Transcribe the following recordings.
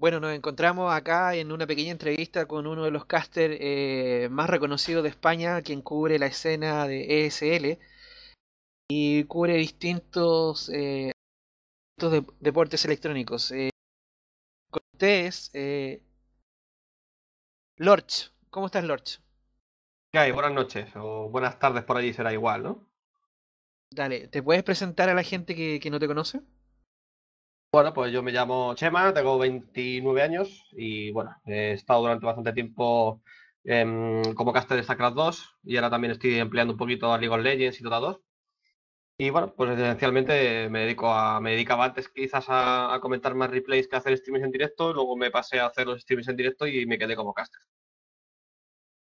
Bueno, nos encontramos acá en una pequeña entrevista con uno de los casters eh, más reconocidos de España, quien cubre la escena de ESL y cubre distintos, eh, deportes electrónicos. Eh, con ustedes, Lorch. ¿Cómo estás, Lorch? Buenas noches, o buenas tardes por allí será igual, ¿no? Dale, ¿te puedes presentar a la gente que no te conoce? Bueno, pues yo me llamo Chema, tengo 29 años y bueno, he estado durante bastante tiempo em, como caster de Starcraft 2 y ahora también estoy empleando un poquito a League of Legends y Dota 2. Y bueno, pues esencialmente me dedico a, me dedicaba antes quizás a, comentar más replays que hacer streams en directo, luego me pasé a hacer los streams en directo y me quedé como caster.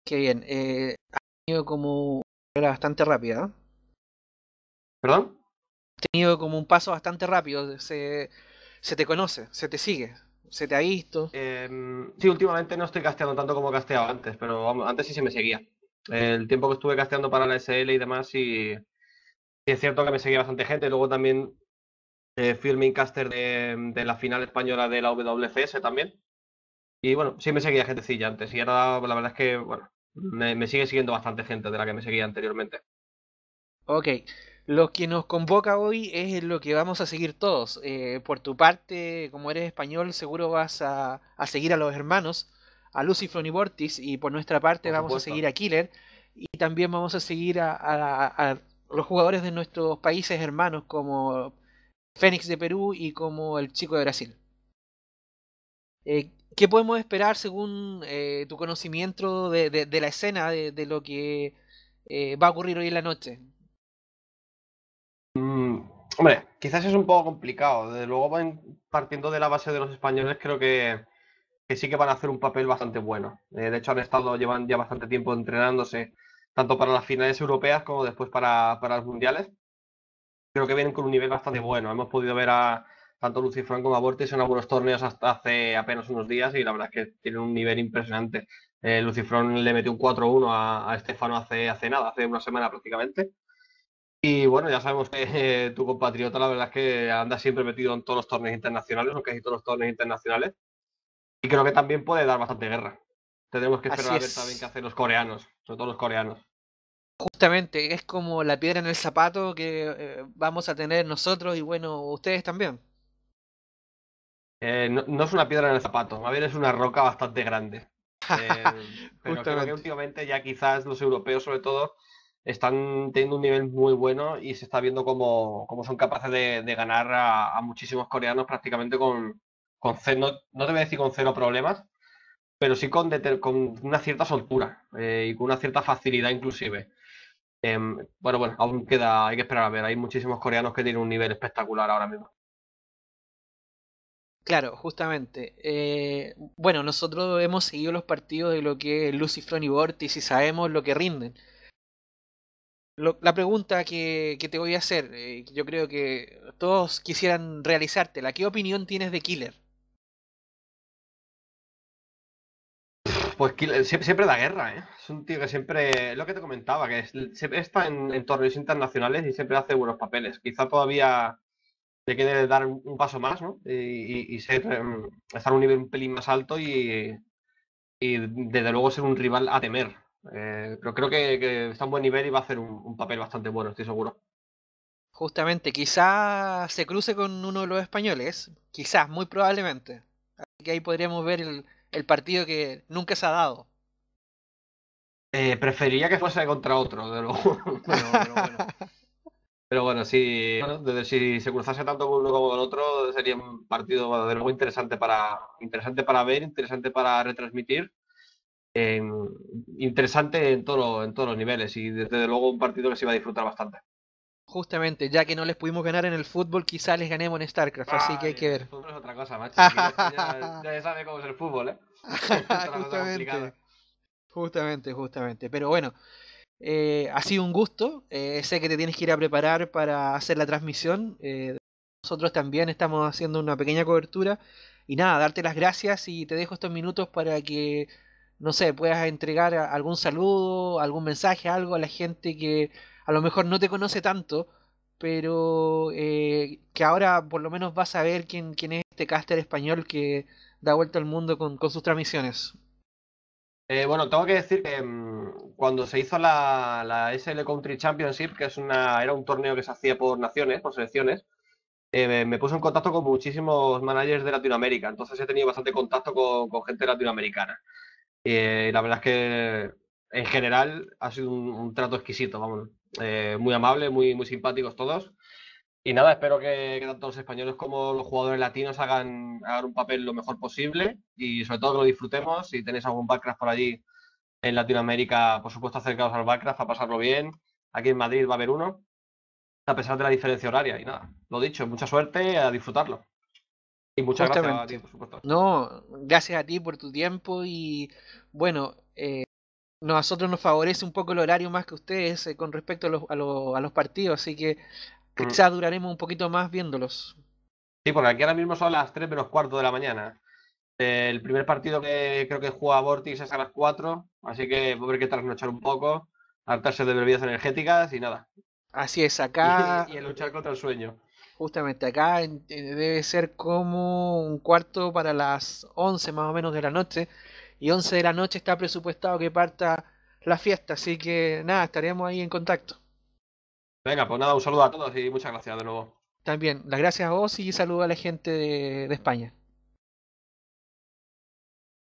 Qué bien, eh, ha tenido como era bastante rápida. ¿Perdón? tenido como un paso bastante rápido. Se, te conoce, se te sigue, se te ha visto. Em, sí, últimamente no estoy casteando tanto como casteaba antes, pero antes sí se me seguía. El tiempo que estuve casteando para la SL y demás, sí, es cierto que me seguía bastante gente. Luego también eh, fui caster de, la final española de la WCS también. Y bueno, sí me seguía gentecilla antes. Y ahora la verdad es que, bueno, me, me sigue siguiendo bastante gente de la que me seguía anteriormente. Ok. Lo que nos convoca hoy es lo que vamos a seguir todos. Eh, por tu parte, como eres español, seguro vas a, seguir a los hermanos, a Lucy Vortis, y por nuestra parte vamos a seguir a Killer, y también vamos a seguir a, los jugadores de nuestros países hermanos, como Fénix de Perú y como el Chico de Brasil. Eh, ¿Qué podemos esperar según eh, tu conocimiento de, de, la escena de, lo que va a ocurrir hoy en la noche? Mm, hombre, quizás es un poco complicado. Desde luego, partiendo de la base de los españoles, creo que, sí que van a hacer un papel bastante bueno. Eh, de hecho, han estado, llevan ya bastante tiempo entrenándose, tanto para las finales europeas como después para, los mundiales. Creo que vienen con un nivel bastante bueno. Hemos podido ver a tanto Lucifrán como a Vortis en algunos torneos hasta hace apenas unos días y la verdad es que tienen un nivel impresionante. Eh, Lucifrón le metió un 4-1 a, Estefano hace, hace nada, hace una semana prácticamente. Y bueno, ya sabemos que tu compatriota, la verdad es que anda siempre metido en todos los torneos internacionales, o casi todos los torneos internacionales. Y creo que también puede dar bastante guerra. Tenemos que esperar a ver también qué hacen los coreanos, sobre todo los coreanos. Justamente, es como la piedra en el zapato que eh, vamos a tener nosotros y bueno, ustedes también. Eh, no, es una piedra en el zapato, más bien es una roca bastante grande. Eh, pero creo que últimamente ya quizás los europeos sobre todo están teniendo un nivel muy bueno y se está viendo cómo, son capaces de, ganar a, muchísimos coreanos prácticamente con, con cero, no, te voy a decir con cero problemas, pero sí con, con una cierta soltura eh, y con una cierta facilidad inclusive. Em, bueno, bueno, aún queda, hay que esperar a ver, hay muchísimos coreanos que tienen un nivel espectacular ahora mismo. Claro, justamente. Eh, bueno, nosotros hemos seguido los partidos de lo que es Lucifron y Vortis y sabemos lo que rinden la pregunta que, te voy a hacer, que eh, yo creo que todos quisieran realizártela. ¿Qué opinión tienes de Killer? Pues Killer, siempre, da guerra, ¿eh? Es un tío que siempre, lo que te comentaba, que está en, torneos internacionales y siempre hace buenos papeles. Quizá todavía le quede dar un paso más, ¿no? Y, em, estar a un nivel un pelín más alto y, y desde luego ser un rival a temer eh, pero creo que, está en buen nivel y va a hacer un, papel bastante bueno, estoy seguro. Justamente, quizás se cruce con uno de los españoles, quizás, muy probablemente. Así que ahí podríamos ver el, partido que nunca se ha dado. Eh, preferiría que fuese contra otro, de luego. pero, bueno. pero bueno, si, si se cruzase tanto con uno como con otro, sería un partido, De luego, interesante para, interesante para ver, interesante para retransmitir interesante en, todo, en todos los niveles y desde luego un partido que se iba a disfrutar bastante. Justamente, ya que no les pudimos ganar en el fútbol, quizá les ganemos en StarCraft, así que hay que ver. otra cosa, macho. ya, ya sabe cómo es el fútbol, ¿eh? justamente, justamente, Pero bueno, eh, ha sido un gusto. Eh, sé que te tienes que ir a preparar para hacer la transmisión. Eh, nosotros también estamos haciendo una pequeña cobertura. Y nada, darte las gracias y te dejo estos minutos para que no sé, puedas entregar algún saludo, algún mensaje, algo a la gente que a lo mejor no te conoce tanto, pero eh, que ahora por lo menos vas a ver quién, es este caster español que da vuelta al mundo con, sus transmisiones. Eh, bueno, tengo que decir que mm, cuando se hizo la, SL Country Championship, que es una, era un torneo que se hacía por naciones, por selecciones, eh, me, puse en contacto con muchísimos managers de Latinoamérica, entonces he tenido bastante contacto con gente latinoamericana. Eh, la verdad es que en general ha sido un, trato exquisito, vamos. Eh, muy amable, muy, muy simpáticos todos. Y nada, espero que, tanto los españoles como los jugadores latinos hagan, un papel lo mejor posible y sobre todo que lo disfrutemos. Si tenéis algún backcraft por allí en Latinoamérica, por supuesto, acercados al backcraft a pasarlo bien. Aquí en Madrid va a haber uno, a pesar de la diferencia horaria. Y nada, lo dicho, mucha suerte, a disfrutarlo. Y muchas gracias a supuesto. No, gracias a ti por tu tiempo y bueno, eh, nosotros nos favorece un poco el horario más que ustedes eh, con respecto a los, partidos, así que ya mm. duraremos un poquito más viéndolos. Sí, porque aquí ahora mismo son las 3 menos cuarto de la mañana. El primer partido que creo que juega Vortis es a las 4, así que voy a haber que trasnochar un poco, hartarse de bebidas energéticas y nada. Así es, acá. y, y luchar contra el sueño justamente acá debe ser como un cuarto para las 11 más o menos de la noche y 11 de la noche está presupuestado que parta la fiesta, así que nada, estaremos ahí en contacto. Venga, pues nada, un saludo a todos y muchas gracias de nuevo. También, las gracias a vos y saludo a la gente de España.